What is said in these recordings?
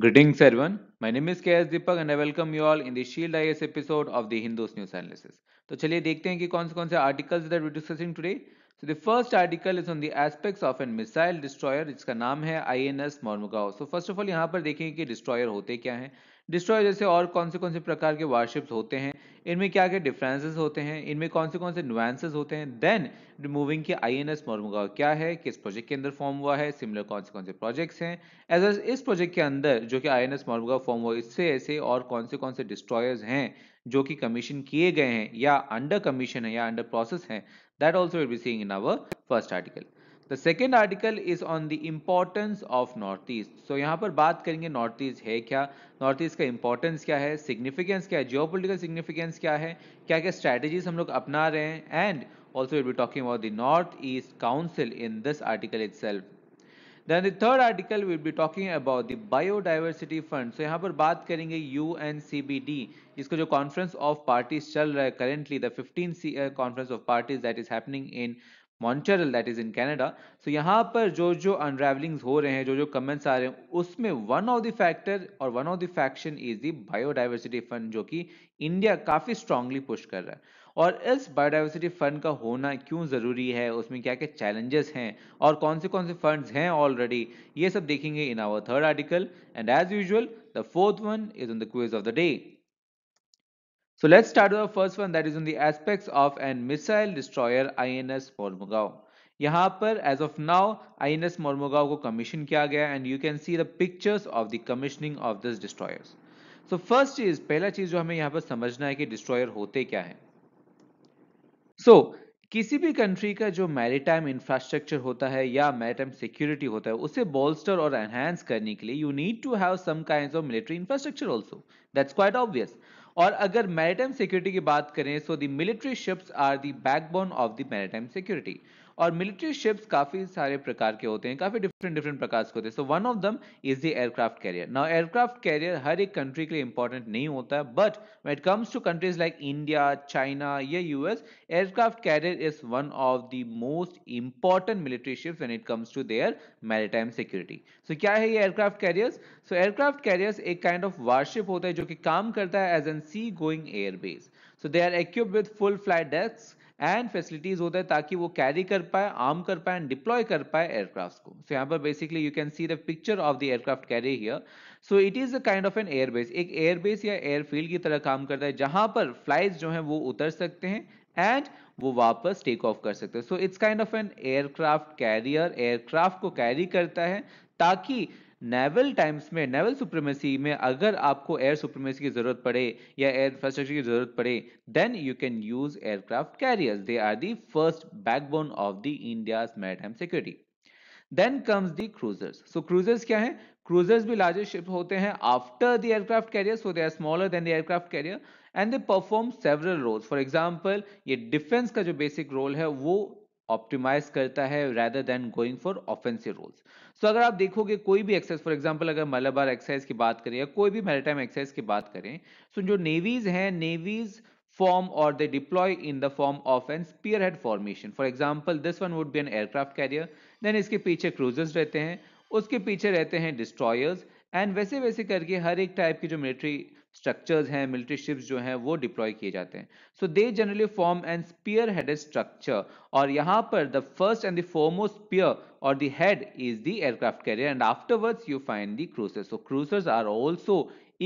Greetings everyone. My name is KS Deepak and I welcome you all in the Shield IS episode of the Hindus News Analysis. तो चलिए देखते हैं कि कौन से कौन से articles that we discussing today so the first article is on the aspects of an missile destroyer जिसका नाम है INS Mormugao so first of all यहाँ पर देखेंगे कि डिस्ट्रॉयर होते क्या हैं डिस्ट्रॉय जैसे और कौन से कौन से प्रकार के वारशिप्स होते हैं इनमें क्या क्या डिफरेंसेस होते हैं इनमें कौन से कौन से नुएंसेस होते हैं देन रिमूविंग के आई एन एस मोरमुगा क्या है किस प्रोजेक्ट के अंदर फॉर्म हुआ है सिमिलर कौन से कौन से प्रोजेक्ट्स हैं एज एज इस प्रोजेक्ट के अंदर जो कि I N S Mormugao form हुआ इससे ऐसे और कौन से कौन से डिस्ट्रॉयर्स हैं जो कि कमीशन किए गए हैं या अंडर कमीशन है या अंडर प्रोसेस है that also will be seeing in our first article the second article is on the importance of north east so यहाँ पर बात करेंगे नॉर्थ ईस्ट है क्या नॉर्थ ईस्ट का इंपॉर्टेंस क्या है सिग्निफिकेंस क्या है जियो पोलिटिकल सिग्निफिकेंस क्या है क्या क्या स्ट्रैटेजीज हम लोग अपना रहे हैं and also will be talking about the north east council in this article इट सेल्फ then the third article will be talking about the biodiversity fund so यहाँ पर बात करेंगे U N C B D जिसको जो कॉन्फ्रेंस ऑफ पार्टीज चल रहा है currently the fifteen conference of parties that is happening in Montreal that is in Canada so यहाँ पर जो जो अनरेवलिंग्स हो रहे हैं जो जो कमेंट्स आ रहे हैं उसमें वन ऑफ द फैक्टर और one of the faction is the biodiversity fund जो कि इंडिया काफ़ी स्ट्रांगली पुश कर रहा है और इस बायोडाइवर्सिटी फंड का होना क्यों ज़रूरी है उसमें क्या क्या चैलेंजेस हैं और कौन से कौन से फंड्स हैं ऑलरेडी ये सब देखेंगे in our third article and as usual the fourth one is on the quiz of the day So let's start with the first one that is on the aspects of an missile destroyer INS Mormugao. यहाँ पर as of now INS Mormugao को commission किया गया and you can see the pictures of the commissioning of this destroyers. So first is पहला चीज जो हमें यहाँ पर समझना है कि destroyer होते क्या हैं. so, किसी भी कंट्री का जो मैरिटाइम इंफ्रास्ट्रक्चर होता है या मैरिटाइम सिक्योरिटी होता है उसे बोल्स्टर और एनहेंस करने के लिए you need to have some kind of military infrastructure also that's quite obvious और अगर मैरिटाइम सिक्योरिटी की बात करें so the military ships are the backbone of the maritime security और मिलिट्री शिप्स काफी सारे प्रकार के होते हैं काफी डिफरेंट डिफरेंट प्रकार के होते हैं so one of them is the aircraft carrier now aircraft carrier हर एक कंट्री के लिए इंपॉर्टेंट नहीं होता है but when it comes to countries like India China या US aircraft carrier is one of the most important military ships when it comes to their maritime security so क्या है ये aircraft carriers so aircraft carriers एक kind of warship होता है जो कि काम करता है as an sea going airbase so they are equipped with full flight deck and facilities होता है ताकि वो कैरी कर पाए आर्म कर पाए एंड डिप्लॉय कर पाए एयरक्राफ्ट को सो यहाँ पर basically you can see the picture of the aircraft carrier here so it is a kind of an airbase एक एयरबेस या एयरफील्ड की तरह काम करता है जहां पर फ्लाइट जो है वो उतर सकते हैं एंड वो वापस टेक ऑफ कर सकते हैं so it's kind of an aircraft carrier aircraft को कैरी करता है ताकि नेवल टाइम्स में नेवल सुप्रीमेसी में अगर आपको एयर सुप्रीमेसी की जरूरत पड़े या एयर इंफ्रास्ट्रक्चर की जरूरत पड़े then you can use aircraft carriers they are the first backbone of the India maritime security then comes the cruisers so cruisers क्या है क्रूजर्स भी लार्जेस्ट शिप होते हैं after the aircraft carrier so they are smaller than the aircraft carrier and they perform several roles for example ये defence का जो basic role है वो ऑप्टिमाइज करता है rather than going for offensive roles सो अगर आप देखोगे कोई भी एक्सरसाइज फॉर एग्जांपल अगर मलबार एक्सरसाइज की बात करें या कोई भी मेरेटाइम एक्सरसाइज की बात करें सो so जो नेवीज हैं नेवीज फॉर्म और they deploy in the form of an spear head formation for example this one would be an aircraft carrier then इसके पीछे क्रूजर्स रहते हैं उसके पीछे रहते हैं डिस्ट्रॉयर्स एंड वैसे वैसे करके हर एक टाइप की जो मिलिट्री स्ट्रक्चर्स हैं मिलिट्री शिप्स जो हैं वो डिप्लॉय किए जाते हैं so they generally form and spear head structure और यहाँ पर the first and the foremost spear और the head is the aircraft carrier and afterwards you find the cruisers so cruisers are also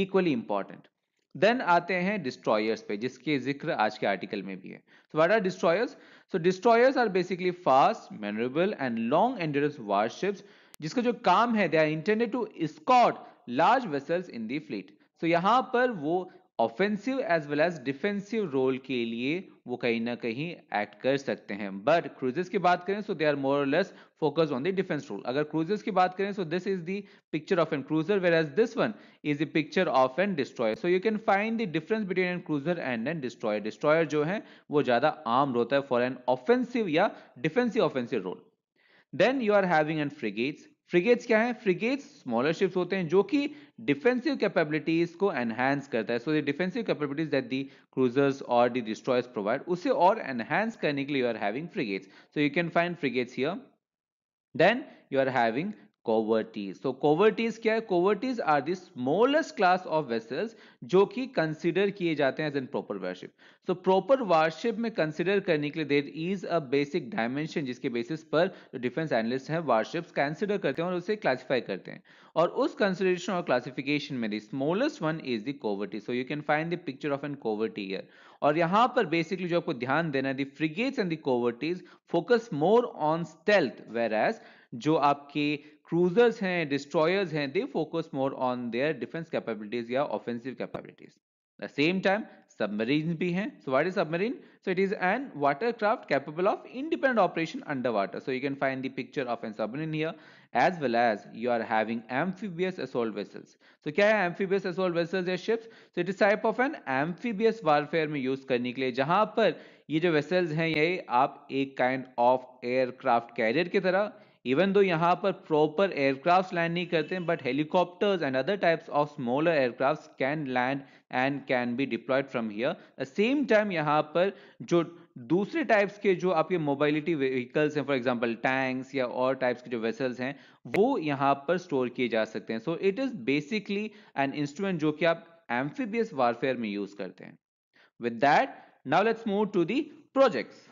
equally important then आते हैं destroyers पे जिसके जिक्र आज के आर्टिकल में भी है so what are destroyers so destroyers are basically fast manoeuvrable and long and warships जिसका जो काम है they are intended to escort large vessels in the fleet so so, यहां पर वो offensive as well as defensive role के लिए वो कहीं ना कहीं एक्ट कर सकते हैं बट क्रूजेस की बात करें so they are more less focus on the defence role अगर क्रूजेस की बात करें so this is the picture of an cruiser whereas this one is the picture of an destroyer so you can find the difference between an cruiser and an destroyer destroyer जो है वो ज्यादा आम होता है for an offensive या defensive offensive role then you are having an frigates frigates क्या है फ्रिगेट्स स्मॉलर शिप्स होते हैं जो कि डिफेंसिव कैपेबिलिटीज को एनहेंस करता है so the defensive capabilities that the cruisers और दी डिस्ट्रॉयर्स प्रोवाइड उसे और एनहेंस करने के लिए you are having frigates so you can find frigates here then you are having corvettes तो कोवर्टीज क्या है corvettes are the smallest class of vessels जो कि कंसिडर किए जाते हैं as an proper warship so proper warship में consider करने के लिए there is a basic dimension जिसके बेसिस पर जो डिफेंस एनालिस्ट हैं वारशिप्स कंसिडर करते हैं और उसे क्लासिफाई करते हैं और उस कंसिडरेशन और क्लासिफिकेशन में the smallest one is the corvette so you can find the picture of an corvette here और यहां पर बेसिकली जो आपको ध्यान देना है the frigates and the corvettes focus more on stealth whereas जो आपके क्रूजर्स हैं डिस्ट्रॉयर्स हैं they focus more on their defence capabilities या offensive capabilities the same time submarine भी हैं so what is submarine so it is N water craft capable of independent operation under water so you can find the picture of an submarine here as well as you are having amphibious assault vessels so क्या है amphibious assault vessels या ships so it is type of an amphibious warfare में use करने के लिए जहां पर ये जो वेसल्स हैं ये आप एक काइंड ऑफ एयरक्राफ्ट कैरियर की तरह इवन दो यहाँ पर प्रॉपर एयरक्राफ्ट लैंड नहीं करते हैं but helicopters and other types of smaller aircraft can land and can be deployed from here same time यहाँ पर जो दूसरे टाइप्स के जो आपके मोबाइलिटी व्हीकल्स हैं फॉर एग्जाम्पल टैंक्स या और टाइप्स के जो वेसल्स हैं वो यहाँ पर स्टोर किए जा सकते हैं so it is basically an instrument जो कि आप एम्फीबियस वारफेयर में यूज करते हैं with that now let's move to the projects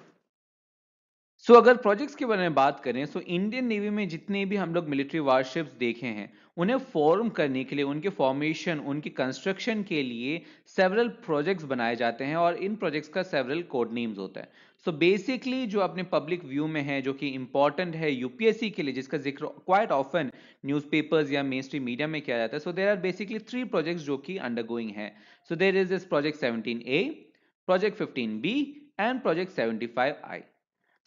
so so, अगर प्रोजेक्ट्स के बारे में बात करें सो इंडियन नेवी में जितने भी हम लोग मिलिट्री वारशिप्स देखे हैं उन्हें फॉर्म करने के लिए उनके फॉर्मेशन उनके कंस्ट्रक्शन के लिए सेवरल प्रोजेक्ट्स बनाए जाते हैं और इन प्रोजेक्ट्स का सेवरल कोड नेम्स होता है सो so बेसिकली जो अपने पब्लिक व्यू में है जो कि इंपॉर्टेंट है यूपीएससी के लिए जिसका जिक्र क्वाइट ऑफन न्यूज़पेपर्स या मेन स्ट्रीम मीडिया में किया जाता है so there are basically three projects जो कि अंडर गोइंग है so there is this project seventeen A project fifteen B and project seventy five I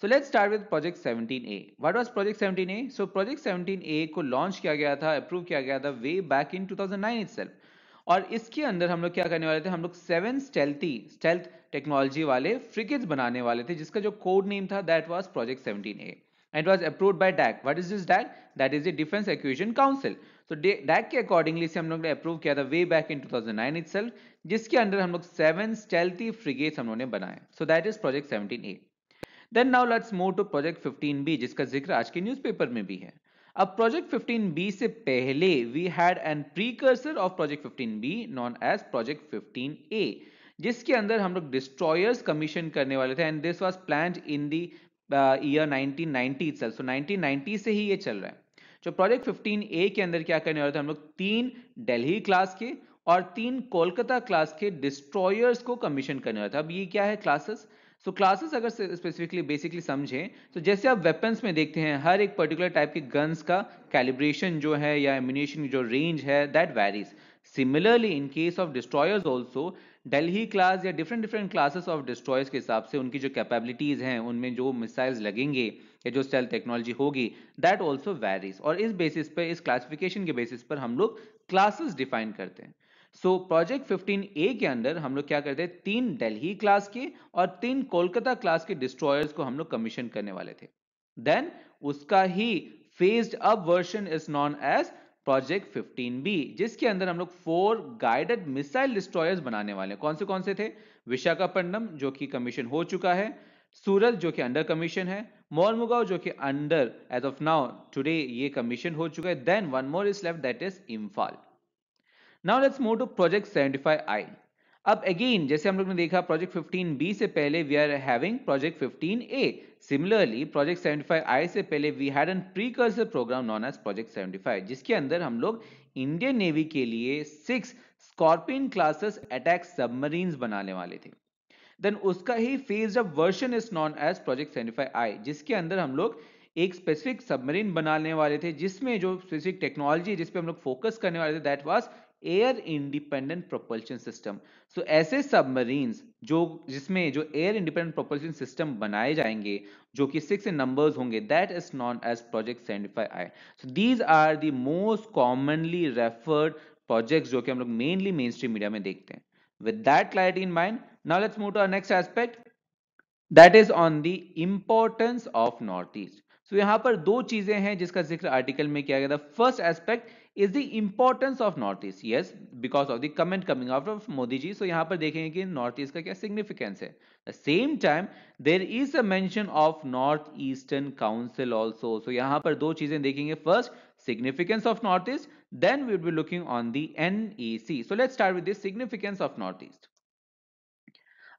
so let's start with project 17A. What was project 17A? So project 17A को launch किया गया था approve किया गया था वे back इन 2009 itself और इसके अंदर हम लोग क्या करने वाले थे हम लोग सेवन स्टेल्थी स्टेल्थ टेक्नोलॉजी वाले फ्रिगेट्स बनाने वाले थे जिसका जो कोड नेम था that was project 17A and was approve by DAC what is is DAC that is a defence Acquisition council तो डैक के अकॉर्डिंगली से हम लोग ने अप्रूव किया था टू थाउजेंड नाइन 2009 सेल्फ जिसके अंदर हम लोग सेवन स्टेल्थी फ्रिगेज हम लोगों ने बनाए. That is project seventeen 17A. Then now let's move to project 15 B जिसका जिक्र आज के न्यूज़पेपर में भी है अब प्रोजेक्ट 15 बी से पहले we had an precursor of project 15 B known as project 15 A जिसके अंदर हम लोग डिस्ट्रॉयर्स कमीशन करने वाले थे and this was plan in the year 1990 itself so 1990 से ही ये चल रहा है जो प्रोजेक्ट 15 ए के अंदर क्या करने वाले थे हम लोग तीन दिल्ली क्लास के और तीन कोलकाता क्लास के डिस्ट्रॉयर्स को कमीशन करने वाले थे अब ये क्या है क्लासेस सो क्लासेस अगर स्पेसिफिकली बेसिकली समझें तो जैसे आप वेपन्स में देखते हैं हर एक पर्टिकुलर टाइप के गन्स का कैलिब्रेशन जो है या एम्यूनेशन की जो रेंज है that varies similarly in case of destroyers also Delhi class या different different classes of destroyers के हिसाब से उनकी जो कैपेबिलिटीज़ हैं उनमें जो मिसाइल्स लगेंगे या जो स्टेल टेक्नोलॉजी होगी दैट ऑल्सो वेरीज और इस बेसिस पर इस क्लासिफिकेशन के बेसिस पर हम लोग क्लासेस डिफाइन करते हैं सो प्रोजेक्ट ए के अंदर हम लोग क्या करते हैं तीन दिल्ली क्लास के और तीन कोलकाता क्लास के डिस्ट्रॉयर्स को हम लोग कमीशन करने वाले थे देन उसका ही phased up version is known as project B जिसके अंदर हम लोग फोर गाइडेड मिसाइल डिस्ट्रॉयर्स बनाने वाले हैं कौन से कौन से थे विशाखापट्टनम जो कि कमीशन हो चुका है सूरत जो कि अंडर कमीशन है मोरमुगाव जो कि under as of now today ये कमीशन हो चुका है then one more is left that is Imphal now let's move to project I अब अगेन जैसे हम लोग ने देखा प्रोजेक्ट फिफ्टीन बी से पहले we are having project fifteen A similarly project seventy I से पहले we had an precursor programme known as project 75 जिसके अंदर हम लोग इंडियन नेवी के लिए six Scorpion classes attack submarine बनाने वाले थे देन उसका ही phase up version is known as project seventy I जिसके अंदर हम लोग एक स्पेसिफिक सबमरीन बनाने वाले थे जिसमें जो स्पेसिफिक टेक्नोलॉजी जिसपे हम लोग फोकस करने वाले थे that was air independent propulsion system so ऐसे सबमरीन जो जिसमें जो एयर इंडिपेंडेंट प्रोपल्शन सिस्टम बनाए जाएंगे जो कि सिक्स नंबर्स होंगे that is known as project seventy I so these are the most commonly referred project जो कि हम लोग मेनली मेन स्ट्रीम मीडिया में देखते हैं that that in mind now let's move to to next aspect that is on the importance of north east so यहां पर दो चीजें हैं जिसका जिक्र आर्टिकल में किया गया था first aspect is the importance of north east yes because of the comment coming out of Modi ji so यहां पर देखेंगे कि नॉर्थ ईस्ट का क्या सिग्निफिकेंस है same time there is a mention of north eastern council also so यहां पर दो चीजें देखेंगे first significance of northeast then we will be looking on the so e so start with with the of north east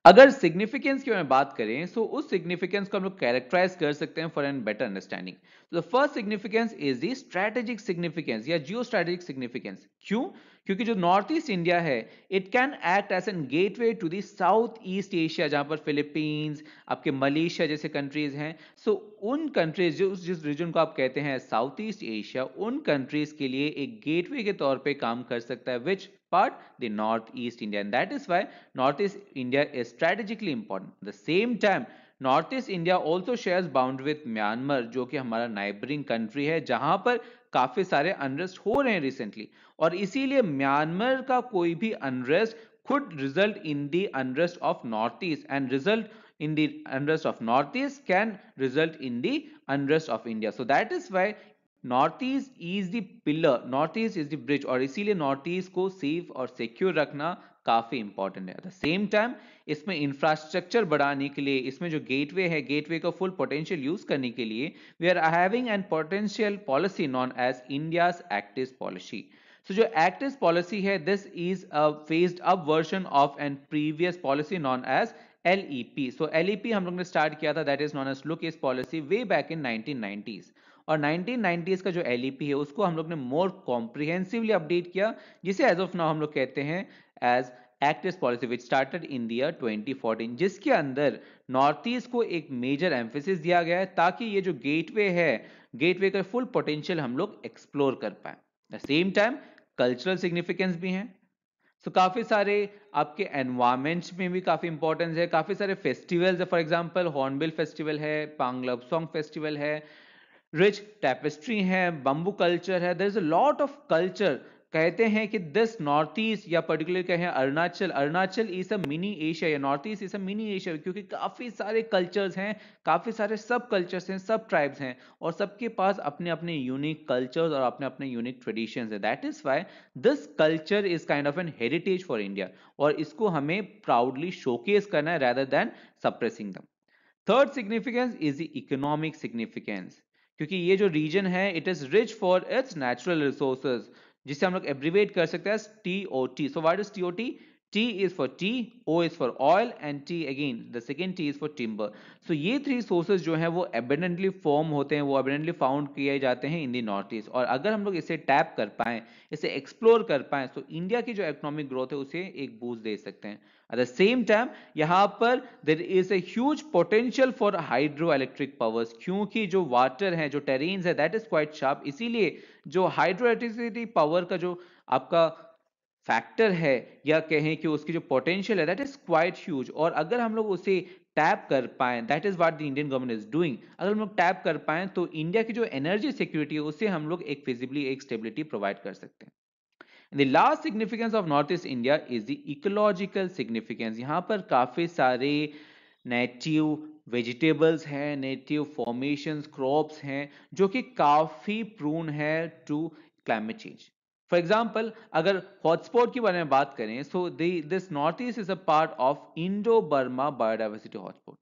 अगर significance की मैं बात करें सो उस सिग्निफिकेंस को हम लोग कैरेक्टराइज कर सकते हैं for an better understanding the first significance is the strategic significance या जियो स्ट्रैटेजिक सिग्निफिकेंस क्यों क्योंकि जो नॉर्थ ईस्ट इंडिया है it can act as an gateway to the South East Asia जहां पर फिलीपींस आपके मलेशिया जैसे countries हैं सो so, उन कंट्रीज जो जिस रीजन को आप कहते हैं साउथ ईस्ट एशिया उन कंट्रीज के लिए एक गेटवे के तौर पे काम कर सकता है which but the northeast India and that is why northeast India is strategically important. At the same time North East India also shares bound with Myanmar जो कि हमारा नाइबरिंग कंट्री है जहां पर काफी सारे अनरेस्ट हो रहे हैं रिसेंटली और इसीलिए म्यांमार का कोई भी unrest could result in the unrest of northeast and result in the unrest of northeast can result in the unrest of india so that is why North East is the pillar North East is the bridge और इसीलिए North East को safe और secure रखना काफी important है at the same time इसमें infrastructure बढ़ाने के लिए इसमें जो गेटवे है गेटवे का फुल पोटेंशियल यूज करने के लिए we are having an potential policy known as India active policy so जो एक्टिव पॉलिसी है this is a phased up version of an previous policy known as L E P so L E P हम लोग ने start किया था that is known as Look East policy way back in nineteen nineties और 1990s का जो L e है उसको हम लोग ने मोर कॉम्प्रिहेंसिवली अपडेट किया जिसे एज ऑफ नाउ हम लोग कहते हैं as active policy which started in 2014 जिसके अंदर नॉर्थ ईस्ट को एक मेजर एम्फेसिस दिया गया है ताकि ये जो गेटवे है गेटवे का फुल पोटेंशियल हम लोग एक्सप्लोर कर पाए the same time cultural significance भी हैं सो so, काफ़ी सारे आपके एनवायरमेंट्स में भी काफ़ी इंपॉर्टेंस है काफ़ी सारे फेस्टिवल्स है फॉर एग्जाम्पल हॉर्नबिल फेस्टिवल है पांगलब सॉन्ग फेस्टिवल है रिच टेपेस्ट्री है बंबू कल्चर है there is a lot of culture कहते हैं कि दिस नॉर्थ ईस्ट या पर्टिकुलर कहें Arunachal Arunachal is a mini Asia या North East is a mini Asia क्योंकि काफ़ी सारे कल्चर्स हैं काफ़ी सारे सब कल्चर्स हैं सब ट्राइब्स हैं और सबके पास अपने अपने यूनिक कल्चर्स और अपने अपने यूनिक ट्रेडिशन है that is why this culture is kind of an heritage for India और इसको हमें प्राउडली शोकेस करना है rather than suppressing them third significance is the economic significance क्योंकि ये जो रीजन है it is rich for its natural resources जिसे हम लोग एब्रीवेट कर सकते हैं T O T so what is T O T T is for tea, O is for oil and T again the second T is for timber. So ये three sources जो हैं वो abundantly form होते हैं वो abundantly found किए जाते हैं in the नॉर्थ ईस्ट और अगर हम लोग इसे tap कर पाएं इसे explore कर पाएं तो India की जो economic growth है उसे एक boost दे सकते हैं At the same time, यहाँ पर there is a huge potential for hydroelectric powers powers क्योंकि जो वाटर है जो टेरेन्स है दैट इज क्वाइट शार्प इसीलिए जो हाइड्रो इलेक्ट्रिसिटी पावर का जो आपका फैक्टर है या कहें कि उसकी जो पोटेंशियल है दैट इज क्वाइट ह्यूज और अगर हम लोग उसे टैप कर पाए that is what the Indian government is doing अगर हम लोग टैप कर पाए तो इंडिया की जो एनर्जी सिक्योरिटी है उससे हम लोग एक फिजिबली एक स्टेबिलिटी प्रोवाइड कर सकते हैं the last significance of north East India is the ecological significance यहाँ पर काफी सारे नेटिव वेजिटेबल्स हैं नेटिव फॉर्मेशंस क्रॉप्स हैं जो कि काफ़ी प्रून है to climate change for example अगर हॉटस्पॉट के बारे में बात करें so this North East is a part of Indo Burma biodiversity hotspot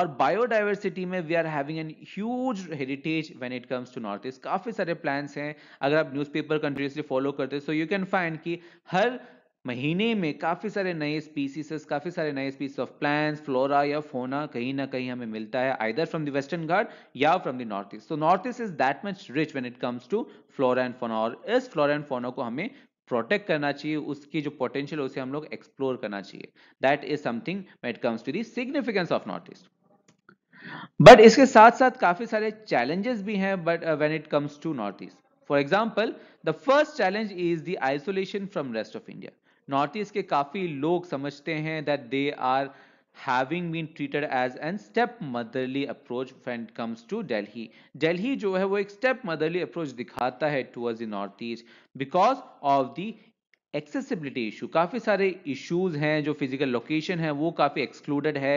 और बायोडाइवर्सिटी में we are having an huge heritage when it comes to North east काफ़ी सारे प्लान्स हैं अगर आप न्यूज़पेपर से फॉलो करते हैं सो यू कैन फाइंड कि हर महीने में काफ़ी सारे नए स्पीसीसेस काफ़ी सारे नए स्पीसी ऑफ प्लांट्स फ्लोरा या फोना कहीं ना कहीं हमें मिलता है either from the Western Ghat या फ्रॉम द नॉर्थ ईस्ट तो North East is that much rich when it comes to flora and fauna और इस फ्लोरा एंड फोना को हमें प्रोटेक्ट करना चाहिए उसकी जो पोटेंशियल उसे हम लोग एक्सप्लोर करना चाहिए that is something it comes to the significance of north East but इसके साथ साथ काफी सारे चैलेंजेस भी हैं but when it comes to North East for example the first challenge is the isolation from rest of India North East के काफ़ी लोग समझते हैं that they are having been treated as an step motherly approach friend comes to Delhi Delhi जो है वो एक step motherly approach दिखाता है towards the north East because of the accessibility issue काफ़ी सारे इश्यूज हैं जो फिजिकल लोकेशन है वो काफ़ी एक्सक्लूडेड है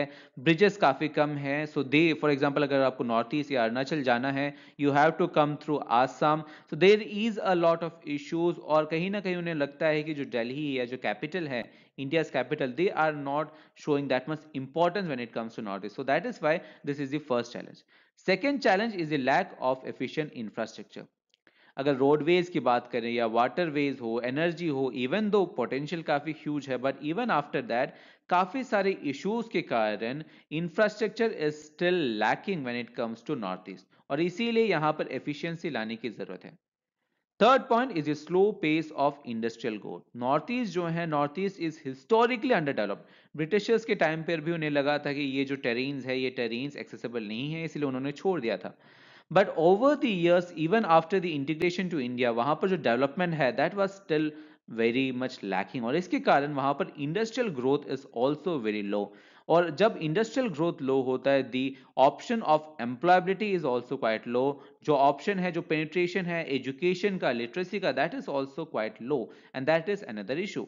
ब्रिजेस काफ़ी कम हैं सो दे फॉर एग्जांपल अगर आपको नॉर्थ ईस्ट या अरुणाचल जाना है you have to come through Assam so there is a lot of issues और कहीं ना कहीं उन्हें लगता है कि जो डेली या जो कैपिटल है India's capital they are not showing that much importance when it comes to North east so that is why this is the first challenge second challenge is the lack of efficient infrastructure अगर roadways की बात करें या waterways हो energy हो even though potential काफ़ी huge है but even after that काफ़ी सारे इश्यूज के कारण infrastructure is still lacking when it comes to North East और इसीलिए यहाँ पर एफिशिएंसी लाने की ज़रूरत है third point is a slow pace of industrial growth North East जो है North East is historically underdeveloped Britishers के टाइम पर भी उन्हें लगा था कि ये जो टेरेन्स है ये टेरेन्स एक्सेसिबल नहीं है इसलिए उन्होंने छोड़ दिया था but over the years even after the integration to India वहां पर जो डेवलपमेंट है that was still very much lacking और इसके कारण वहां पर industrial growth is also very low और जब इंडस्ट्रियल ग्रोथ लो होता है the option of employability is also quite low जो ऑप्शन है जो पेनिट्रेशन है एजुकेशन का लिटरेसी का that is also quite low and that is another issue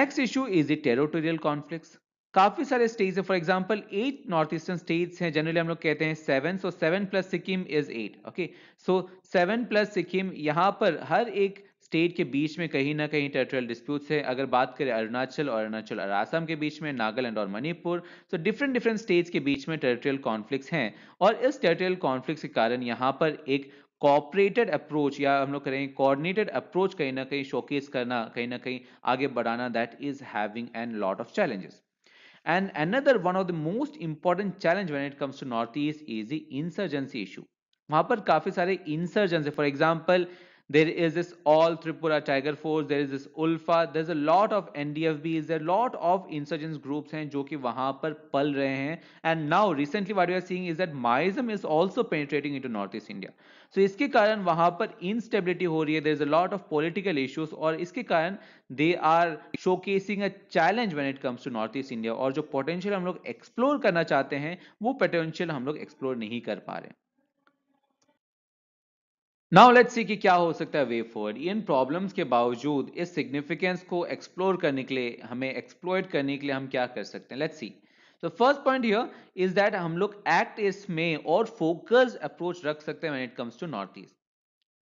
next issue is the territorial conflict काफी सारे स्टेट्स हैं for example at north eastern states हैं जनरली हम लोग कहते हैं seven so seven plus Sikkim is at okay so seven plus Sikkim यहाँ पर हर एक स्टेट के बीच में कहीं ना कहीं टेरिटोरियल डिस्प्यूट्स है अगर बात करें अरुणाचल और अरुणाचल और आसाम के बीच में नागालैंड और मणिपुर तो डिफरेंट डिफरेंट स्टेट्स के बीच में टेरिटोरियल कॉन्फ्लिक्ट्स हैं और इस टेरिटोरियल कॉन्फ्लिक्ट्स के कारण यहाँ पर एक कॉपरेटेड अप्रोच या हम लोग करें कोऑर्डिनेटेड अप्रोच कहीं ना कहीं शोकेस करना कहीं ना कहीं आगे बढ़ाना that is having an lot of challenges And another one of the most important challenge when it comes to Northeast is the insurgency issue. वहां पर काफी सारे insurgency. For example there is this all Tripura Tiger Force, there is this ulfa there is a lot of ndfb is there a lot of insurgents groups hain jo ki wahan par pal rahe hain and now recently what we are seeing is that Maoism is also penetrating into Northeast India. So iske karan wahan par instability ho rahi hai there is a lot of political issues aur iske karan they are showcasing a challenge when it comes to Northeast India aur jo potential hum log explore karna chahte hain wo potential hum log explore nahi kar pa rahe हैं now let's see कि क्या हो सकता है way forward in problems के बावजूद इस significance को एक्सप्लोर करने के लिए हमें एक्सप्लोइट करने के लिए हम क्या कर सकते हैं लेट्स सी तो first point here is that हम लोग एक्ट इसमें में और फोकस अप्रोच रख सकते हैं when it comes to North East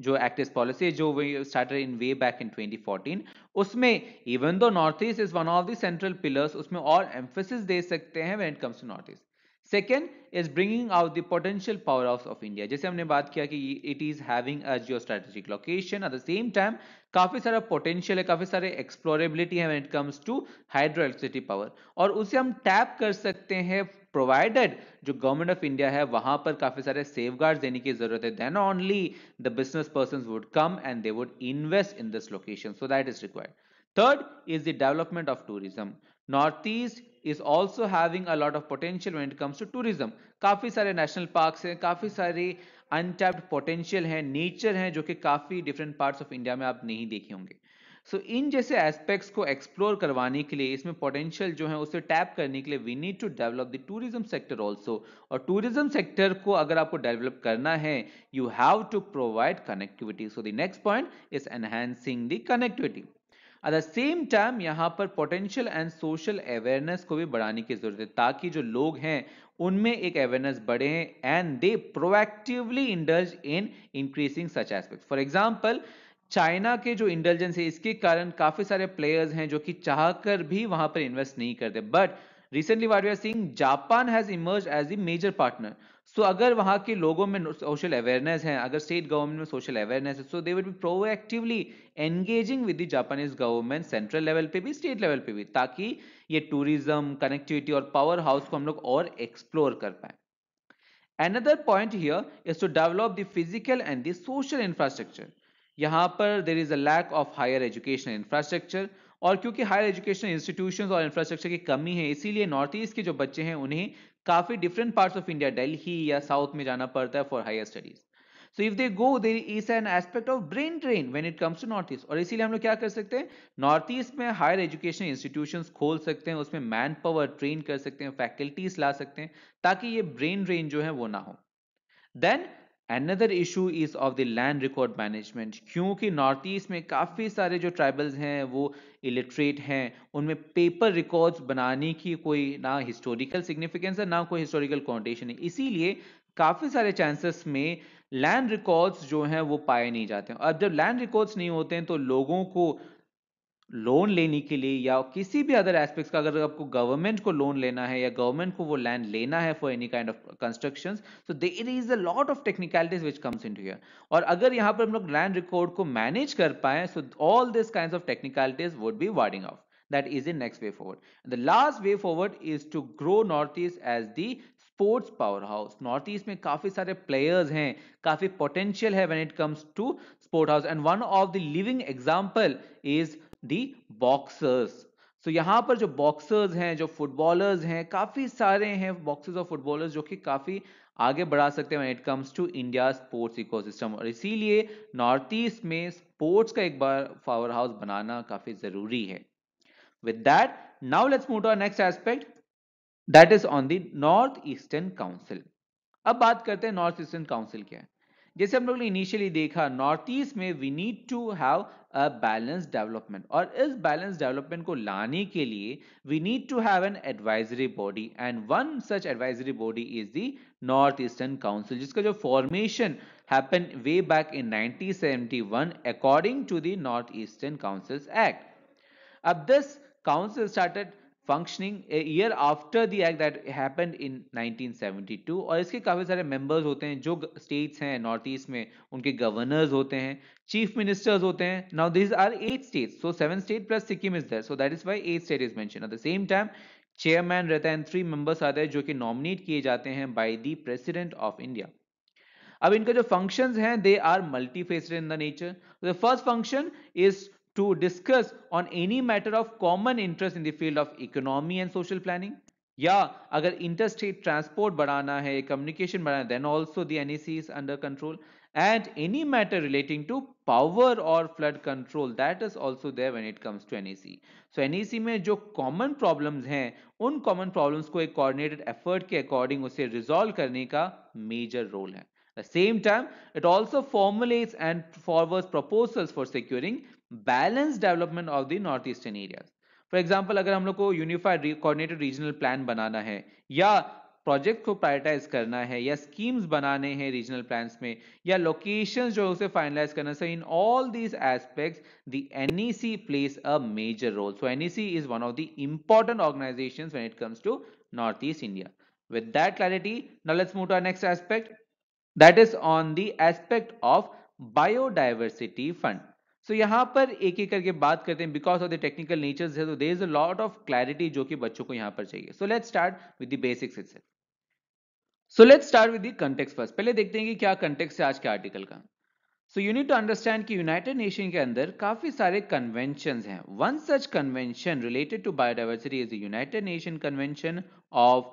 जो एक्ट इस पॉलिसी जो started in way back in 2014 उसमें even though North East is one of the central pillars उसमें और एम्फोसिस दे सकते हैं when it comes to North East second is bringing out the potential powerhouse of India जैसे हमने बात किया कि it is having a geostrategic location at the same time काफी सारा पोटेंशियल है काफी सारे एक्सप्लोरेबिलिटी है when it comes to hydroelectricity power और उसे हम टैप कर सकते हैं प्रोवाइडेड जो गवर्नमेंट ऑफ इंडिया है वहां पर काफी सारे सेफ देने की जरूरत है then only the business person would come and they would invest in this location so that is required third is the development of tourism North East is also having a lot of potential when it comes to tourism काफी सारे national parks हैं काफी सारी untapped potential है nature है जो कि काफी डिफरेंट पार्ट्स ऑफ इंडिया में आप नहीं देखे होंगे सो so, इन जैसे एस्पेक्ट्स को एक्सप्लोर करवाने के लिए इसमें पोटेंशियल जो है उसे टैप करने के लिए we need to develop the tourism sector also और टूरिज्म सेक्टर को अगर आपको डेवलप करना है you have to provide connectivity so the next point is enhancing the connectivity at the same time यहाँ पर पोटेंशियल एंड सोशल अवेयरनेस को भी बढ़ाने की जरूरत है ताकि जो लोग हैं उनमें एक अवेयरनेस बढ़े and they proactively indulge in increasing such aspect for example China के जो इंटेलिजेंस है इसके कारण काफी सारे प्लेयर्स हैं जो कि चाहकर भी वहां पर इन्वेस्ट नहीं करते but recently we are seeing Japan has emerge as a major partner so so, अगर वहाँ के लोगों में सोशल अवेयरनेस है अगर स्टेट गवर्नमेंट में सोशल अवेयरनेस है so they would be proactively engaging with the Japanese government central level पे भी स्टेट लेवल पे भी ताकि ये टूरिज्म कनेक्टिविटी और पावर हाउस को हम लोग और एक्सप्लोर कर पाए Another point here is to develop the physical and the social infrastructure यहाँ पर there is a lack of higher education infrastructure और क्योंकि हायर एजुकेशन इंस्टीट्यूशंस और इंफ्रास्ट्रक्चर की कमी है इसीलिए नॉर्थ ईस्ट के जो बच्चे हैं उन्हें काफ़ी different parts of India Delhi या साउथ में जाना पड़ता है for higher studies so if they go there is an aspect of brain drain when it comes to North East और इसीलिए हम लोग क्या कर सकते हैं नॉर्थ ईस्ट में हायर एजुकेशन इंस्टीट्यूशन खोल सकते हैं उसमें मैन पावर ट्रेन कर सकते हैं फैकल्टीज ला सकते हैं ताकि ये ब्रेन ड्रेन जो है वो ना हो then another issue is of the land record management क्योंकि नॉर्थ ईस्ट में काफ़ी सारे जो ट्राइबल्स हैं वो इलिटरेट हैं उनमें पेपर रिकॉर्ड्स बनाने की कोई ना हिस्टोरिकल सिग्निफिकेंस है ना कोई हिस्टोरिकल कॉन्टेशन है इसीलिए काफ़ी सारे चांसेस में लैंड रिकॉर्ड्स जो हैं वो पाए नहीं जाते हैं अब जब लैंड रिकॉर्ड्स नहीं होते हैं तो लोगों को लोन लेने के लिए या किसी भी अदर एस्पेक्ट्स का अगर आपको गवर्नमेंट को लोन लेना है या गवर्नमेंट को वो लैंड लेना है for any kind of constructions तो there is a lot of technicalities which comes in to here और अगर यहाँ पर हम लोग लैंड रिकॉर्ड को मैनेज कर पाए so all this kind of technicalities would be warding off that is in next way forward the last way forward is to grow North East as the sports power house North East में काफी सारे players हैं काफी potential है when it comes to sport house and one of the living example is the boxers तो यहाँ पर जो बॉक्सर्स हैं जो फुटबॉलर्स हैं काफ़ी सारे हैं बॉक्सर्स और फुटबॉलर्स जो कि काफ़ी आगे बढ़ा सकते हैं it comes to India sports ecosystem और इसीलिए नॉर्थ ईस्ट में स्पोर्ट्स का एक बार पावर हाउस बनाना काफ़ी ज़रूरी है with that now let's move to next aspect that is on the North eastern council अब बात करते हैं नॉर्थ ईस्टर्न काउंसिल क्या है जैसे हम लोग ने इनिशियली देखा नॉर्थ ईस्ट में we need to have balance development और इस बैलेंस डेवलपमेंट को लाने के लिए we need to have an advisory body and one such advisory body is the North eastern council जिसका जो formation happen way back in 1971 according to the North Eastern councils act अब this council started functioning year after the act that happened in 1972 और इसके काफ़ी सारे members होते हैं जो स्टेट्स हैं नॉर्थ ईस्ट में उनके गवर्नर्स होते हैं चीफ मिनिस्टर्स होते हैं now this are eight states so seven state plus Sikkim is there so that is why eight state is मैं at the same time chairman रहता है थ्री मेंबर्स आते हैं जो कि नॉमिनेट किए जाते हैं by the president of India अब इनका जो फंक्शंस हैं they are multi in the nature the first function is to discuss on any matter of common interest in the field of economy and social planning या अगर interstate transport बढ़ाना है communication बढ़ाना then also the NEC is under control and any matter relating to power और flood control that is also there when it comes to C so NEC में जो common problems हैं उन common problems को एक coordinated effort के according उसे resolve करने का मेजर रोल है At the same time, it also formulates and forwards proposals for securing balance development of the North Eastern area for example अगर हम लोग को यूनिफाइड कोऑर्डिनेटेड रीजनल प्लान बनाना है या प्रोजेक्ट को प्रायोरिटाइज करना है या स्कीम्स बनाने हैं रीजनल प्लान में या लोकेशन जो है उसे फाइनलाइज करना so in all these aspects the C place a major role so N C is one of the important organisation when it comes to North East India with that clarity now move to to our next aspect that is on the aspect of so यहाँ पर एक एक करके बात करते हैं because of the technical nature है तो there is a lot of clarity जो कि बच्चों को यहाँ पर चाहिए so let start with the basics it so let start with the context first पहले देखते हैं कि क्या कंटेक्स है आज के आर्टिकल का so you need to understand कि यूनाइटेड नेशन के अंदर काफी सारे कन्वेंशन हैं one such convention related to biodiversity is United Nation convention of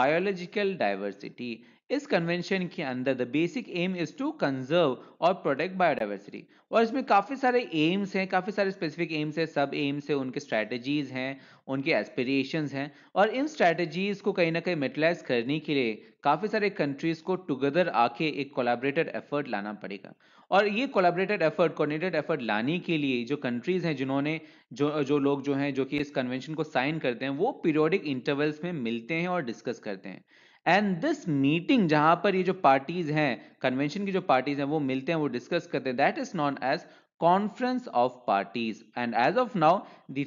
biological diversity इस कन्वेंशन के अंदर the basic aim is to conserve और प्रोटेक्ट बायोडाइवर्सिटी और इसमें काफ़ी सारे एम्स हैं काफ़ी सारे स्पेसिफिक एम्स हैं सब एम्स हैं उनके स्ट्रैटेजीज हैं उनके एस्पिरेशंस हैं और इन स्ट्रैटेजीज को कहीं ना कहीं मेटलाइज करने के लिए काफ़ी सारे कंट्रीज को टुगेदर आके एक कोलाबरेटेड एफर्ट लाना पड़ेगा और ये कोलाबरेटेड एफर्ट कोऑर्डिनेटेड एफर्ट लाने के लिए जो कंट्रीज हैं जिन्होंने जो जो लोग जो हैं जो कि इस कन्वेंशन को साइन करते हैं वो पीरियोडिक इंटरवल्स में मिलते हैं और डिस्कस करते हैं एंड दिस मीटिंग जहां पर ये जो पार्टीज हैं कन्वेंशन की जो पार्टीज हैं वो मिलते हैं वो डिस्कस करते हैं that is known as conference of parties and as of now the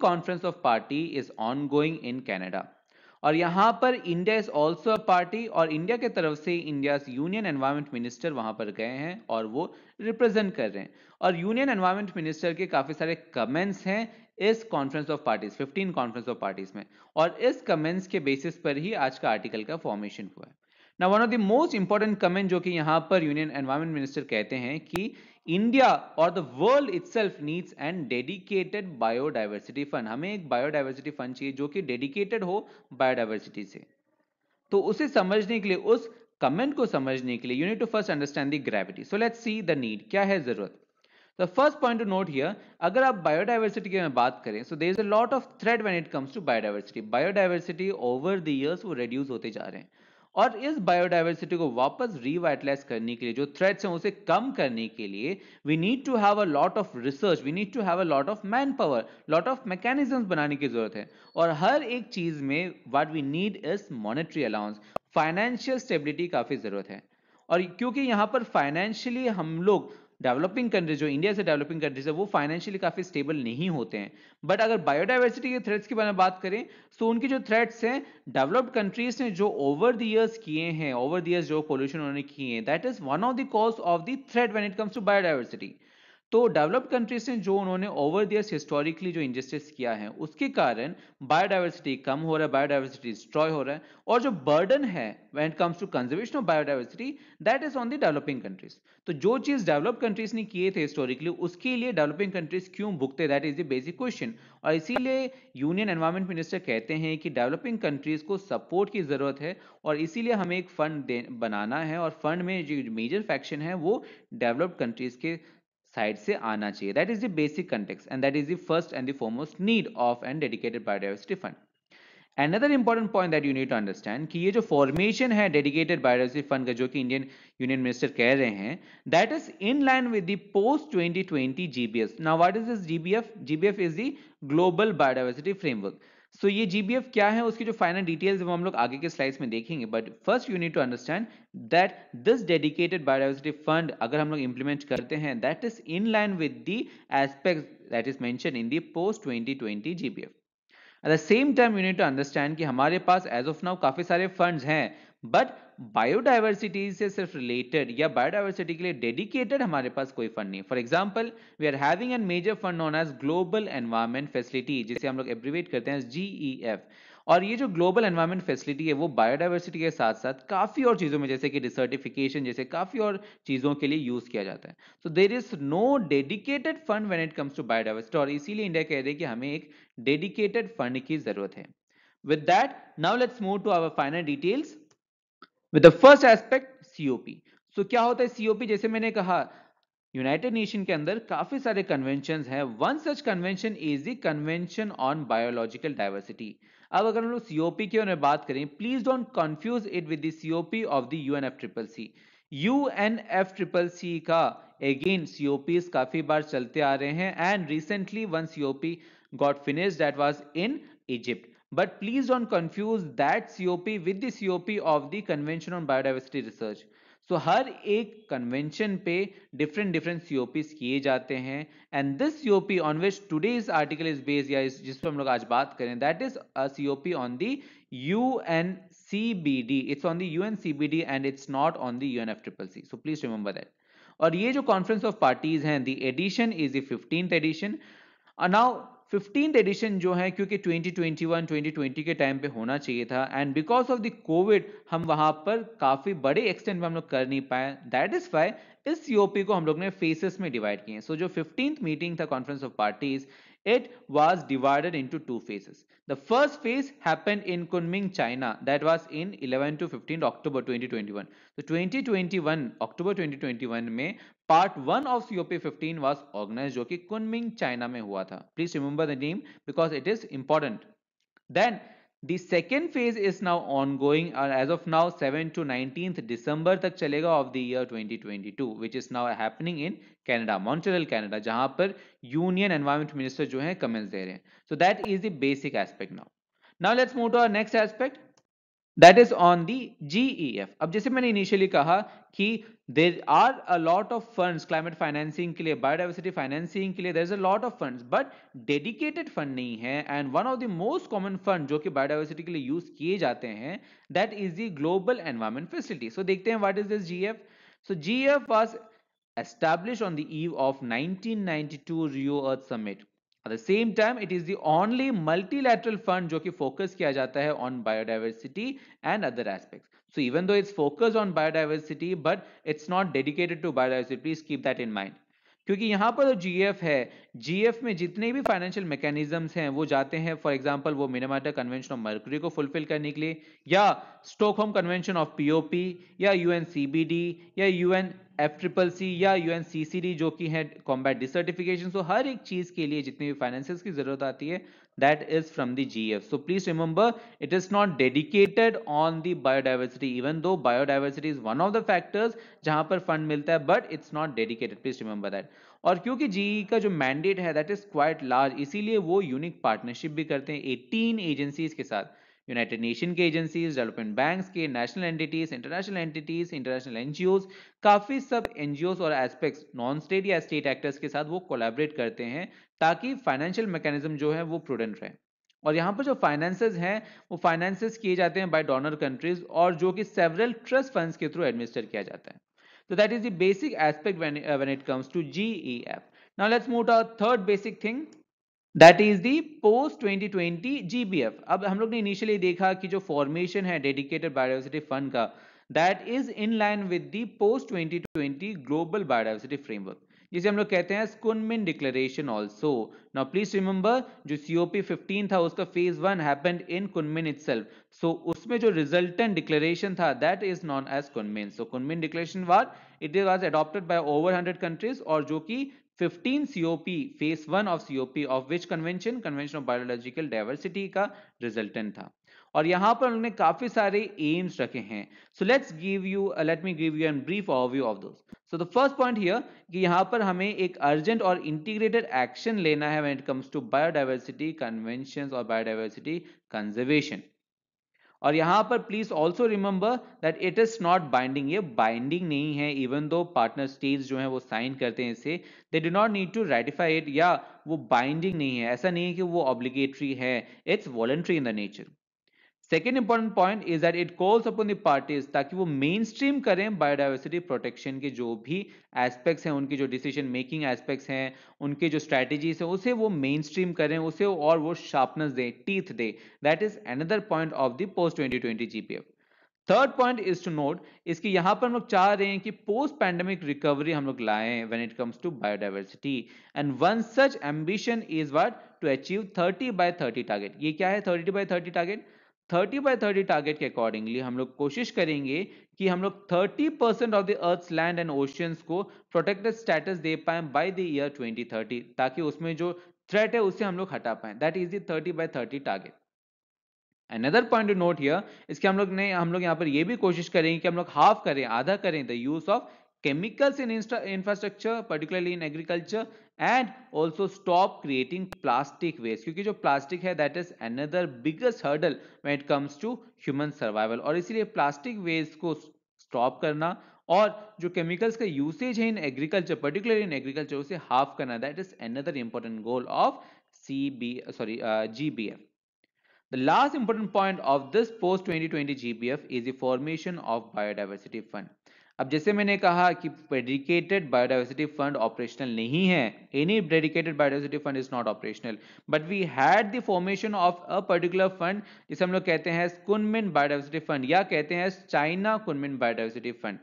conference of party is on going in Canada और यहाँ पर India is also a party और इंडिया के तरफ से इंडिया यूनियन एनवायरमेंट मिनिस्टर वहां पर गए हैं और वो रिप्रेजेंट कर रहे हैं और यूनियन एनवायरमेंट मिनिस्टर के काफी सारे कमेंट्स हैं इस conference of parties 15 conference of parties में और इस कमेंट्स के बेसिस पर ही आज का आर्टिकल का फॉर्मेशन हुआ है now one of the most important comment जो कि यहां पर यूनियन एनवायरमेंट मिनिस्टर कहते हैं कि इंडिया और the world itself needs and dedicated biodiversity fund हमें एक बायोडाइवर्सिटी फंड चाहिए जो कि डेडिकेटेड हो बायोडाइवर्सिटी से तो उसे समझने के लिए उस कमेंट को समझने के लिए you need to first understand the gravity so let's see the need क्या है जरूरत the first point to note here अगर आप बायोडाइवर्सिटी की बात करें so there is a lot of threat when it comes to biodiversity biodiversity over the years वो reduce होते जा रहे हैं और इस बायोडाइवर्सिटी को वापस रिवाइटलाइज करने के लिए जो थ्रेड्स हैं उसे कम करने के लिए we need to have a lot of research we need to have a lot of man power lot of mechanism बनाने की जरूरत है और हर एक चीज में what we need is monetary allowance financial stability काफी जरूरत है और क्योंकि यहाँ पर फाइनेंशियली हम लोग डेवलपिंग कंट्रीज जो इंडिया से डेवलपिंग कंट्रीज है वो फाइनेंशियली काफी स्टेबल नहीं होते हैं बट अगर बायोडाइवर्सिटी के थ्रेट्स के बारे में बात करें तो उनके जो थ्रेट्स हैं डेवलप्ड कंट्रीज ने जो ओवर द ईयर्स किए हैं ओवर द ईयर्स जो पोल्यूशन उन्होंने किए हैं that is one of the cause of the threat when it comes to biodiversity तो डेवलप्ड कंट्रीज ने जो उन्होंने ओवर दियर्स हिस्टोरिकली जो इंजस्टिस किया है उसके कारण बायोडाइवर्सिटी कम हो रहा है बायोडाइवर्सिटी डिस्ट्रॉय हो रहा है और जो बर्डन है when it comes to conservation of biodiversity that is on the developing countries तो जो चीज डेवलप्ड कंट्रीज ने किए थे हिस्टोरिकली उसके लिए डेवलपिंग कंट्रीज क्यों भुगते that is the basic question और इसीलिए यूनियन एनवायरमेंट मिनिस्टर कहते हैं कि डेवलपिंग कंट्रीज को सपोर्ट की जरूरत है और इसीलिए हमें एक फंड बनाना है और फंड में जो मेजर फैक्शन है वो डेवलप्ड कंट्रीज के साइड से आना चाहिए that is the basic context and that is the first and the foremost need of and dedicated biodiversity fund another important point that you need to understand कि ये जो formation है dedicated biodiversity fund का जो कि Indian union minister कह रहे हैं that is in line with the post 2020 GBF now what is this GBF GBF is the global biodiversity framework so so, ये जीबीएफ क्या है उसकी जो फाइनल डिटेल्स वो हम लोग आगे के स्लाइड्स में देखेंगे but first you need to understand that this dedicated biodiversity fund अगर हम लोग इंप्लीमेंट करते हैं that is in line with the aspect that is mention in the post 2020 GBF at the same time you need to understand कि हमारे पास as of now काफी सारे funds हैं बट बायोडाइवर्सिटी से सिर्फ रिलेटेड या बायोडाइवर्सिटी के लिए डेडिकेटेड हमारे पास कोई फंड नहीं for example we are having an major fund known as global environment facility जिसे हम लोग एब्रीवेट करते हैं जीईएफ e और ये जो ग्लोबल एनवायरमेंट फैसिलिटी है वो बायोडाइवर्सिटी के साथ साथ काफ़ी और चीज़ों में जैसे कि डिसर्टिफिकेशन जैसे काफ़ी और चीज़ों के लिए यूज़ किया जाता है so there is no dedicated fund when it comes to biodiversity और इसीलिए इंडिया कह रही है कि हमें एक डेडिकेटेड फंड की ज़रूरत है with that now let's move to our final details with the first aspect COP so क्या होता है सीओपी जैसे मैंने कहा यूनाइटेड नेशन के अंदर काफी सारे कन्वेंशन हैं one such convention is the convention on biological diversity अब अगर हम लोग सीओपी की ओर बात करें please don't confuse it with the COP of the UNF triple C UNF triple C का अगेन सीओपी काफी बार चलते आ रहे हैं and recently one COP got finish that was in Egypt But please don't confuse that COP with the COP of the Convention on Biodiversity Research. So, हर एक convention पे different different COPs किए जाते हैं and this COP on which today's article is based या जिस पर हम लोग आज बात करें that is a COP on the UNCBD. It's on the UNCBD and it's not on the UNFCCC. So please remember that. और ये जो conference of parties हैं the edition is the 15th edition. Uh, now fifteen edition जो है क्योंकि 2021 2020 के time पे होना चाहिए था and because of the COVID हम वहां पर काफी बड़े एक्सटेंट में हम लोग कर नहीं पाए दैट इज वाई इस सीओपी को हम लोग ने फेसेस में डिवाइड किए सो so, जो फिफ्टींथ मीटिंग था conference of parties It was divided into two phases. The first phase happened in Kunming, China. That was in 11 to 15 October 2021. The 2021, October 2021 May, part 1 of COP15 was organized which was in Kunming, China. Mein hua tha. Please remember the name because it is important. Then, the second phase is now ongoing uh, as of now 7 to 19th December तक chalega of the year 2022 which is now happening in Canada, Montreal, Canada जहां पर Union Environment Minister जो है comments So that is the basic aspect now. Now let's move to our next aspect that is on the GEF. अब जैसे मैंने initially kaha कि there are a lot of fund climate financing के लिए biodiversity financing के लिए there is a lot of fund but dedicated fund नहीं है and one of the most common fund जो कि बायोडाइवर्सिटी के लिए यूज किए जाते हैं that is the global environment facility so देखते हैं what is this G F so G F was establish on eve of 1992 Rio Earth Summit. At the same time, it is the only multilateral fund जो कि focus किया जाता है on biodiversity and other aspect So even though it's focused on biodiversity, but it's not dedicated to biodiversity. Please keep that in mind. क्योंकि यहाँ पर जो F है एफ में जितने भी फाइनेंशियल मैकेनिज्म्स हैं वो जाते हैं फॉर एग्जांपल वो मिनेमाटा कन्वेंशन ऑफ मर्क्री को फुलफिल करने के लिए या होम कन्वेंशन ऑफ पीओपी या यूएनसीबीडी या यूएन एफ ट्रिपल सी या यूएनसीसीडी जो कि है कॉम्बैट डिसर्टिफिकेशन सो हर एक चीज के लिए जितनी भी फाइनेंसेस की जरूरत आती है that is from the GF. So please remember it is not dedicated on the biodiversity even though biodiversity is one of the factors jahan par fund milta hai, but it's not dedicated. Please remember that. और क्योंकि GE mandate जो quite large, that is quite large इसीलिए वो unique partnership 18 agencies. United Nation के agencies development banks के national entities international entities international NGO काफ़ी सब NGO और एस्पेक्ट्स नॉन स्टेट या स्टेट एक्टर्स के साथ वो कोलेबरेट करते हैं ताकि फाइनेंशियल मैकेनिज्म जो है वो प्रूडेंट रहे और यहाँ पर जो फाइनेंसेस हैं वो फाइनेंसेस किए जाते हैं बाय डोनर कंट्रीज और जो कि सेवरल ट्रस्ट फंड्स के थ्रू एडमिनिस्टर किया जाता है तो that is the basic aspect when it comes to GEF now let's move to third basic thing that is the post 2020 GBF अब हम लोग ने इनिशियली देखा कि जो फॉर्मेशन है डेडिकेटेड बायोडाइवर्सिटी फंड का that is in line with the post 2020 global biodiversity framework जिसे हम लोग कहते हैं स्कुनमिन declaration also now please remember जो सीओपी 15 था उसका phase one happened in Kunming itself so उसमें जो रिजल्टेंट डिक्लेरेशन था that is known as Kunming so Kunming declaration वार it was adopted by over 100 countries और जो कि fifteen COP phase one of COP of which convention convention of biological diversity का resultant था और यहाँ पर उन्होंने काफी सारे एम्स रखे हैं so let's give you let me give you an brief overview of those so the first point here कि यहाँ पर हमें एक अर्जेंट और इंटीग्रेटेड एक्शन लेना है when it comes to biodiversity convention और बायोडाइवर्सिटी कंजर्वेशन और यहाँ पर please also remember that it is not binding ये बाइंडिंग नहीं है इवन दो पार्टनर स्टेट जो है वो साइन करते हैं इसे they do not need to ratify it या वो बाइंडिंग नहीं है ऐसा नहीं है कि वो ऑब्लिगेटरी है it's voluntary in the nature second important point is that it calls upon the parties ताकि वो मेन स्ट्रीम करें बायोडाइवर्सिटी प्रोटेक्शन के जो भी एस्पेक्ट्स हैं उनकी जो डिसीजन मेकिंग एस्पेक्ट्स हैं उनके जो स्ट्रैटेजीज हैं उसे वो मेन स्ट्रीम करें उसे और वो शार्पनेस दें टीथ दे that is another point of the post twenty twenty GPF third point is to note इसकी यहां पर हम लोग चाह रहे हैं कि पोस्ट पैंडेमिक रिकवरी हम लोग लाएं when it comes to biodiversity and one such ambition is what to achieve 30 by 30 target ये क्या है 30 बाय 30 टारगेट 30 बाय 30 टारगेट के अकॉर्डिंगली हम लोग कोशिश करेंगे कि हम लोग 30 percent of the earth land and oceans को प्रोटेक्टेड स्टेटस दे पाए बाय द ईयर 2030 ताकि उसमें जो थ्रेट है उसे हम लोग हटा पाए that is thirty by thirty target another point to note here इसके हम लोग ने हम लोग यहाँ पर ये भी कोशिश करेंगे कि हम लोग हाफ करें आधा करें the use of chemicals in infrastructure particularly in agriculture and also stop creating plastic waste क्योंकि जो plastic है that is another biggest hurdle when it comes to human survival और इसीलिए plastic waste को stop, करना और जो केमिकल्स का usage है in agriculture, particularly in agriculture उसे half karna that is another important goal of of uh, The last important point of this post 2020 GBF is the formation of biodiversity fund. अब जैसे मैंने कहा कि dedicated biodiversity fund operational नहीं है any dedicated biodiversity fund is not operational but we had the formation of a particular fund इसे हम लोग कहते हैं कुनमिन बायोडाइवर्सिटी फंड या कहते हैं China Kunming biodiversity fund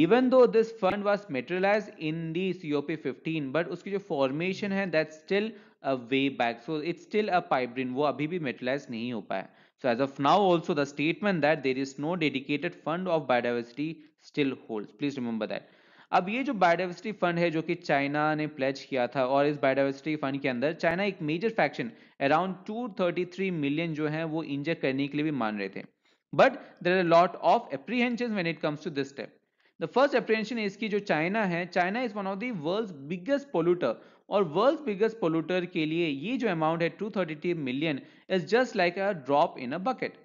even though this fund was materialise in the C O P fifteen but उसकी जो फॉर्मेशन है that still a way back so it's still a pipe dream वो अभी भी मेटेरियलाइज नहीं हो पाया so as of now also the statement that there is no dedicated fund of biodiversity still hold please remember that अब ये जो biodiversity fund है जो कि चाइना ने प्लेज किया था और इस बायोडाइवर्सिटी फंड के अंदर चाइना एक मेजर फैक्शन अराउंड 233 मिलियन जो है वो इंजेक्ट करने के लिए भी मान रहे थे but there are lot of apprehension when it comes to this step the first apprehension is की जो चाइना है China is one of the world biggest polluter और वर्ल्ड बिगेस्ट पोल्यूटर के लिए ये जो अमाउंट है two million is just like a drop in a bucket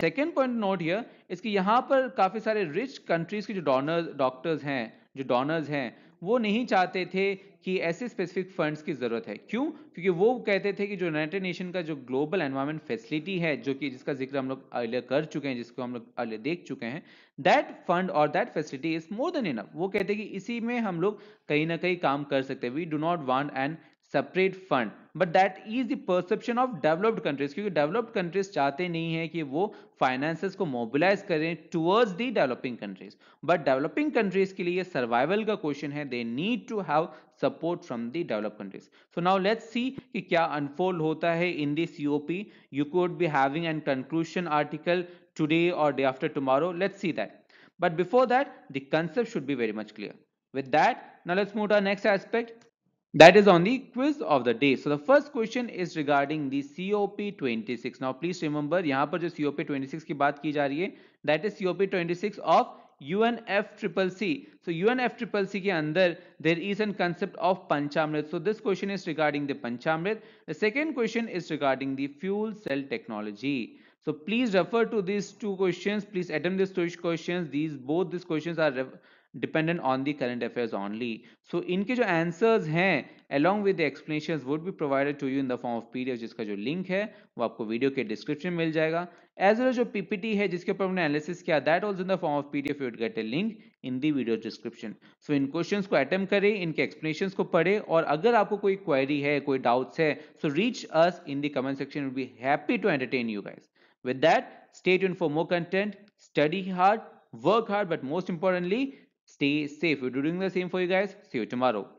second point note here इसकी यहाँ पर काफ़ी सारे रिच कंट्रीज़ के जो डॉनर डॉक्टर्स हैं जो डॉनर्स हैं वो नहीं चाहते थे कि ऐसे स्पेसिफिक फंड्स की ज़रूरत है क्यों क्योंकि वो कहते थे कि जो यूनाइटेड नेशन का जो ग्लोबल एनवायरमेंट फैसिलिटी है जो कि जिसका जिक्र हम लोग अर्लियर कर चुके हैं जिसको हम लोग अर्लियर देख चुके हैं दैट फंड और that facility is more than enough वो कहते हैं कि इसी में हम लोग कहीं ना कहीं काम कर सकते हैं we do not want an separate fund but that is the perception of developed countries क्योंकि डेवलप्ड कंट्रीज चाहते नहीं है कि वो फाइनेंसेस को मोबिलाइज करें towards the developing countries but developing countries के लिए सर्वाइवल का क्वेश्चन है they need to have support from the develop countries so now let's see कि क्या अनफोल्ड होता है in the COP you could be having N conclusion article today और day after tomorrow let's see that but before that the concept should be very much clear with that now let's move to our next That is on the quiz of the day. So the first question is regarding the COP26. Now please remember यहाँ पर जो COP26 की बात की जा रही है that is COP26 of UNFCCC. So UNFCCC के अंदर there is a concept of Panchamrit. So this question is regarding the Panchamrit. The second question is regarding the fuel cell technology. So please refer to these two questions. Please attempt these two questions. These both these questions are dependent on the current affairs only so इनके जो answers हैं along with explanation would be provided to you in the form of PDF जिसका जो link है वो आपको video के description मिल जाएगा एज वेल जो पीपीटी है जिसके ऊपर हमने एनालिसिस किया that also in the form of PDF you get a link in the video description so इन क्वेश्चन को अटेम्प्ट करें इनके एक्सप्लेनेशन को पढ़े और अगर आपको कोई क्वेरी है कोई डाउट्स है so reach us in the comment section will be happy to entertain you guys with that stay इन for more content study hard work hard but most importantly Stay safe. We're doing the same for you guys. See you tomorrow.